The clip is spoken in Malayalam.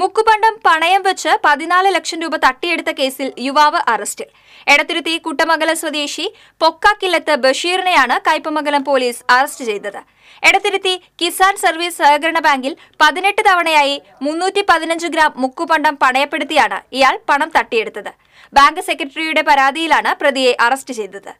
മുക്കുപണ്ടം പണയം വെച്ച് പതിനാല് ലക്ഷം രൂപ തട്ടിയെടുത്ത കേസിൽ യുവാവ് അറസ്റ്റിൽ എടത്തിരുത്തി കുട്ടമംഗലം സ്വദേശി പൊക്കാക്കില്ലത്ത് ബഷീറിനെയാണ് കയ്പമംഗലം പോലീസ് അറസ്റ്റ് ചെയ്തത് എടത്തിരുത്തി കിസാൻ സർവീസ് സഹകരണ ബാങ്കിൽ പതിനെട്ട് തവണയായി മുന്നൂറ്റി പതിനഞ്ച് ഗ്രാം മുക്കുപണ്ടം പണയപ്പെടുത്തിയാണ് ഇയാൾ പണം തട്ടിയെടുത്തത് ബാങ്ക് സെക്രട്ടറിയുടെ പരാതിയിലാണ് പ്രതിയെ അറസ്റ്റ് ചെയ്തത്